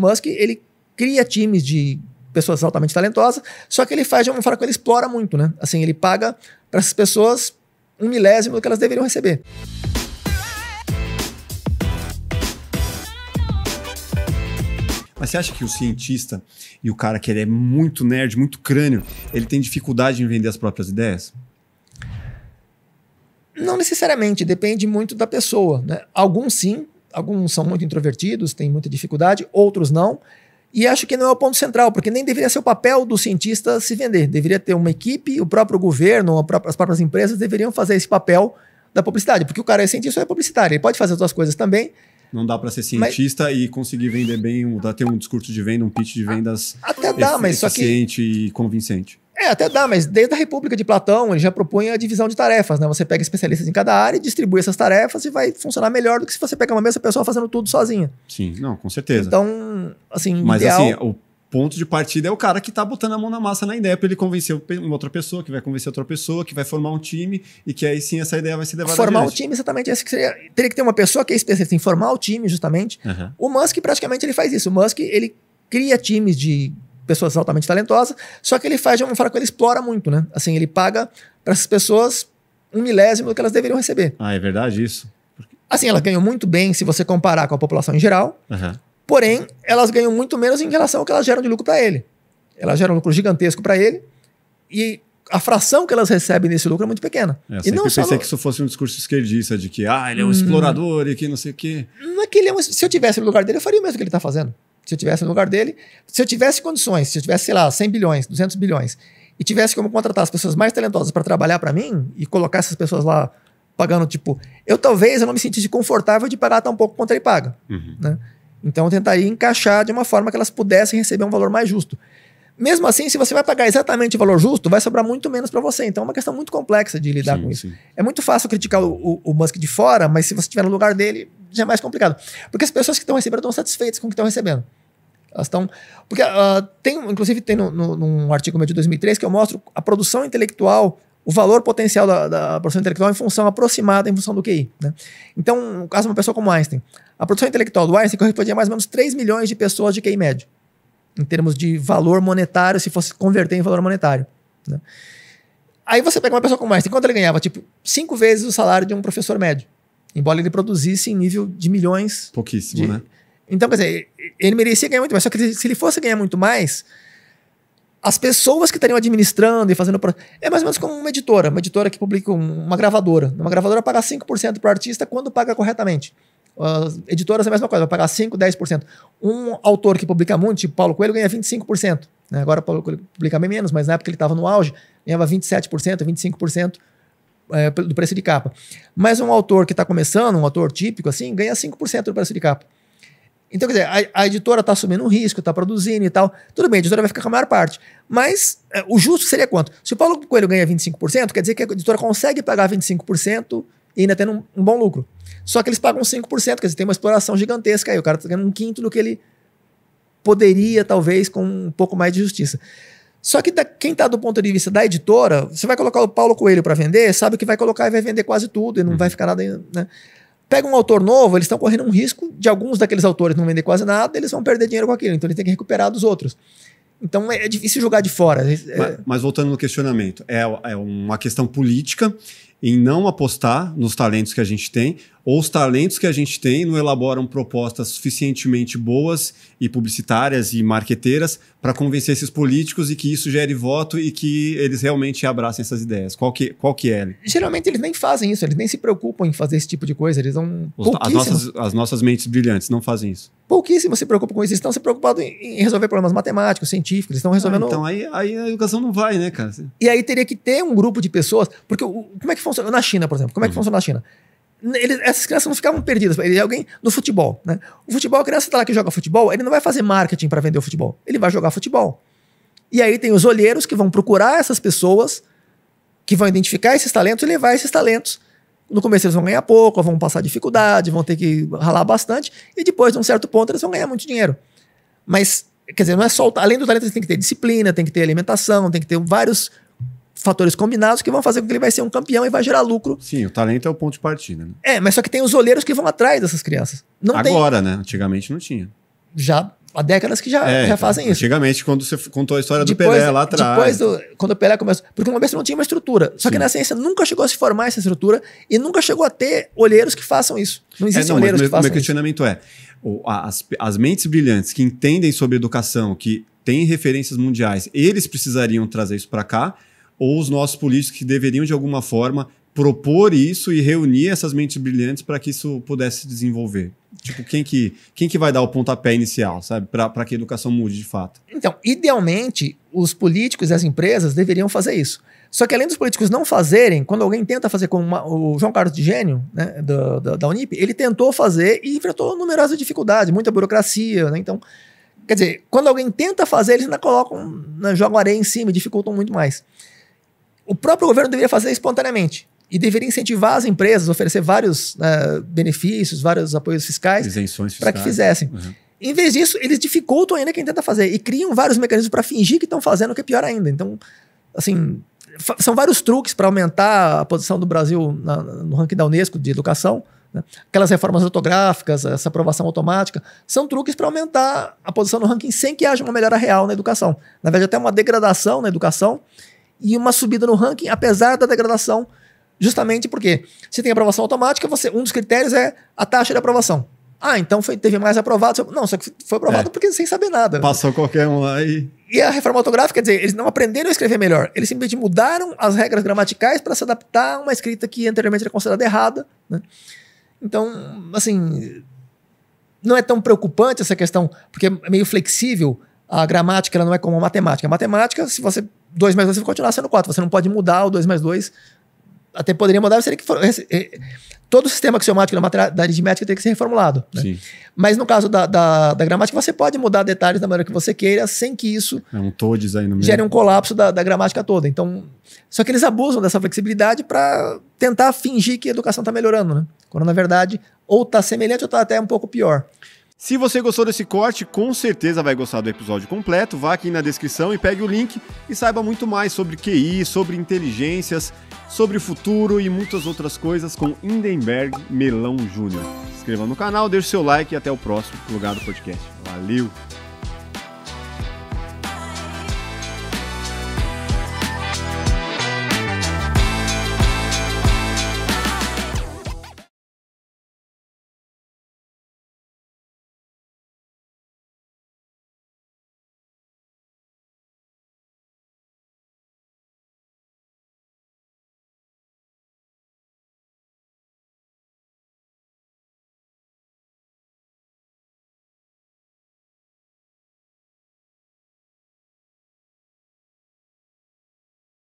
Musk, ele cria times de pessoas altamente talentosas, só que ele faz de uma forma que ele explora muito, né? Assim, ele paga para essas pessoas um milésimo do que elas deveriam receber. Mas você acha que o cientista e o cara que ele é muito nerd, muito crânio, ele tem dificuldade em vender as próprias ideias? Não necessariamente, depende muito da pessoa. Né? Alguns sim, alguns são muito introvertidos, têm muita dificuldade, outros não. E acho que não é o ponto central, porque nem deveria ser o papel do cientista se vender. Deveria ter uma equipe, o próprio governo, as próprias empresas deveriam fazer esse papel da publicidade, porque o cara é cientista, é publicitário, ele pode fazer outras coisas também. Não dá para ser cientista mas... e conseguir vender bem, ter um discurso de venda, um pitch de vendas até dá, mas só que, e convincente. É, até dá, mas desde a República de Platão ele já propunha a divisão de tarefas, né? Você pega especialistas em cada área distribui essas tarefas e vai funcionar melhor do que se você pega uma mesma pessoa fazendo tudo sozinha. Sim, não, com certeza. Então, assim, Mas ideal... assim, o ponto de partida é o cara que tá botando a mão na massa na ideia para ele convencer uma outra pessoa, que vai convencer outra pessoa, que vai formar um time e que aí sim essa ideia vai ser levada Formar o time, exatamente. Esse que seria, teria que ter uma pessoa que é especialista em formar o time, justamente. Uhum. O Musk praticamente ele faz isso. O Musk, ele cria times de pessoas altamente talentosas, só que ele faz de uma forma que ele explora muito, né? Assim, ele paga para essas pessoas um milésimo do que elas deveriam receber. Ah, é verdade isso? Porque... Assim, elas ganham muito bem se você comparar com a população em geral, uhum. porém, elas ganham muito menos em relação ao que elas geram de lucro para ele. Elas geram um lucro gigantesco para ele e a fração que elas recebem nesse lucro é muito pequena. É, e não pensei no... que isso fosse um discurso esquerdista de que ah, ele é um hum. explorador e que não sei o quê. Não é que ele é um... Se eu tivesse no lugar dele, eu faria o mesmo que ele está fazendo se eu tivesse no lugar dele, se eu tivesse condições, se eu tivesse, sei lá, 100 bilhões, 200 bilhões, e tivesse como contratar as pessoas mais talentosas para trabalhar para mim e colocar essas pessoas lá pagando, tipo, eu talvez eu não me sentisse confortável de pagar tão pouco quanto ele paga. Uhum. Né? Então eu tentaria encaixar de uma forma que elas pudessem receber um valor mais justo. Mesmo assim, se você vai pagar exatamente o valor justo, vai sobrar muito menos para você. Então é uma questão muito complexa de lidar sim, com isso. Sim. É muito fácil criticar o, o, o, Musk de fora, mas se você estiver no lugar dele, já é mais complicado. Porque as pessoas que estão recebendo estão satisfeitas com o que estão recebendo. Elas estão. Porque uh, tem, inclusive, tem no, no, num artigo meu de 2003 que eu mostro a produção intelectual, o valor potencial da, da produção intelectual em função aproximada em função do QI. Né? Então, no caso de uma pessoa como Einstein, a produção intelectual do Einstein correspondia a mais ou menos 3 milhões de pessoas de QI médio, em termos de valor monetário, se fosse converter em valor monetário. Né? Aí você pega uma pessoa como Einstein, quanto ele ganhava? Tipo, cinco vezes o salário de um professor médio. Embora ele produzisse em nível de milhões. Pouquíssimo, de, né? Então, quer dizer, ele merecia ganhar muito mais. Só que se ele fosse ganhar muito mais, as pessoas que estariam administrando e fazendo. É mais ou menos como uma editora. Uma editora que publica uma gravadora. Uma gravadora paga 5% para o artista quando paga corretamente. As editoras é a mesma coisa, vai pagar 5%, 10%. Um autor que publica muito, tipo Paulo Coelho, ganha 25%. Né? Agora Paulo Coelho publica bem menos, mas na época ele estava no auge, ganhava 27%, 25% é, do preço de capa. Mas um autor que está começando, um autor típico, assim, ganha 5% do preço de capa. Então, quer dizer, a, a editora está assumindo um risco, está produzindo e tal. Tudo bem, a editora vai ficar com a maior parte. Mas é, o justo seria quanto? Se o Paulo Coelho ganha 25%, quer dizer que a editora consegue pagar 25% e ainda tendo um, um, bom lucro. Só que eles pagam 5%, quer dizer, tem uma exploração gigantesca aí. O cara está ganhando um quinto do que ele poderia, talvez, com um pouco mais de justiça. Só que da, quem está do ponto de vista da editora, você vai colocar o Paulo Coelho para vender, sabe que vai colocar e vai vender quase tudo e não hum. vai ficar nada. Né? Pega um autor novo, eles estão correndo um risco de alguns daqueles autores não vender quase nada, eles vão perder dinheiro com aquilo, então eles têm que recuperar dos outros. Então é difícil jogar de fora. É, mas, mas voltando no questionamento, é, é uma questão política em não apostar nos talentos que a gente tem, ou os talentos que a gente tem não elaboram propostas suficientemente boas e publicitárias e marqueteiras para convencer esses políticos e que isso gere voto e que eles realmente abracem essas ideias. Qual que, qual que é? Geralmente eles nem fazem isso, eles nem se preocupam em fazer esse tipo de coisa, eles não... As nossas, as nossas mentes brilhantes não fazem isso. Pouquíssimo se preocupam com isso, eles estão se preocupados em, resolver problemas matemáticos, científicos, eles estão ah, resolvendo... Ah, então aí, aí a educação não vai, né, cara? E aí teria que ter um grupo de pessoas, porque o, como é que funciona na China, por exemplo? Como é que uhum. funciona na China? essas crianças não ficavam perdidas. Ele é alguém do futebol, né? O futebol, a criança está lá que joga futebol, ele não vai fazer marketing para vender o futebol. Ele vai jogar futebol. E aí tem os olheiros que vão procurar essas pessoas, que vão identificar esses talentos e levar esses talentos. No começo eles vão ganhar pouco, vão passar dificuldade, vão ter que ralar bastante, e depois, de um certo ponto, eles vão ganhar muito dinheiro. Mas, quer dizer, não é só. Além do talento, eles têm que ter disciplina, tem que ter alimentação, tem que ter vários fatores combinados que vão fazer com que ele vai ser um campeão e vai gerar lucro. Sim, o talento é o ponto de partida. Né? É, mas só que tem os olheiros que vão atrás dessas crianças. Não Agora, tem... né? Antigamente não tinha. Já há décadas que já, é, já então, fazem isso. Antigamente, quando você contou a história depois, do Pelé lá atrás. Depois, do, quando o Pelé começou. Porque uma vez não tinha uma estrutura. Só Sim. que na ciência nunca chegou a se formar essa estrutura e nunca chegou a ter olheiros que façam isso. Não é, existem é, não, olheiros que façam isso. o Meu questionamento é: as, as mentes brilhantes que entendem sobre educação, que têm referências mundiais, eles precisariam trazer isso para cá ou os nossos políticos que deveriam, de alguma forma, propor isso e reunir essas mentes brilhantes para que isso pudesse se desenvolver? Tipo, quem que, quem que vai dar o pontapé inicial, sabe? Para que a educação mude de fato? Então, idealmente, os políticos e as empresas deveriam fazer isso. Só que além dos políticos não fazerem, quando alguém tenta fazer como uma, o João Carlos de Gênio, né, da, da, da, Unip, ele tentou fazer e enfrentou numerosas dificuldades, muita burocracia, né? Então, quer dizer, quando alguém tenta fazer, eles ainda colocam, né, jogam areia em cima e dificultam muito mais o próprio governo deveria fazer espontaneamente e deveria incentivar as empresas, oferecer vários uh, benefícios, vários apoios fiscais, para que fizessem. Uhum. Em vez disso, eles dificultam ainda quem tenta fazer e criam vários mecanismos para fingir que estão fazendo, o que é pior ainda. Então, assim, são vários truques para aumentar a posição do Brasil na, no ranking da Unesco de educação. Né? Aquelas reformas ortográficas, essa aprovação automática, são truques para aumentar a posição no ranking sem que haja uma melhora real na educação. Na verdade, até uma degradação na educação e uma subida no ranking, apesar da degradação, justamente porque se tem aprovação automática, você um dos critérios é a taxa de aprovação. Ah, então foi, teve mais aprovado. Não, só que foi aprovado é. porque sem saber nada. Né? Passou qualquer um lá e. E a reforma ortográfica, quer dizer, eles não aprenderam a escrever melhor. Eles simplesmente mudaram as regras gramaticais para se adaptar a uma escrita que anteriormente era considerada errada. Né? Então, assim. Não é tão preocupante essa questão, porque é meio flexível. A gramática ela não é como a matemática. A matemática, se você 2 mais 2 vai continuar sendo 4. Você não pode mudar o 2 mais 2. Até poderia mudar, seria que for, é, todo o sistema axiomático da, matéria, da aritmética tem que ser reformulado. Né? Mas no caso da, da, da, gramática, você pode mudar detalhes da maneira que você queira, sem que isso é um todes aí no gere um colapso da, da gramática toda. Então, só que eles abusam dessa flexibilidade para tentar fingir que a educação está melhorando, né? quando na verdade ou está semelhante ou está até um pouco pior. Se você gostou desse corte, com certeza vai gostar do episódio completo. Vá aqui na descrição e pegue o link e saiba muito mais sobre QI, sobre inteligências, sobre o futuro e muitas outras coisas com Hindenberg Melão Júnior. Se inscreva no canal, deixe seu like e até o próximo lugar do Podcast. Valeu!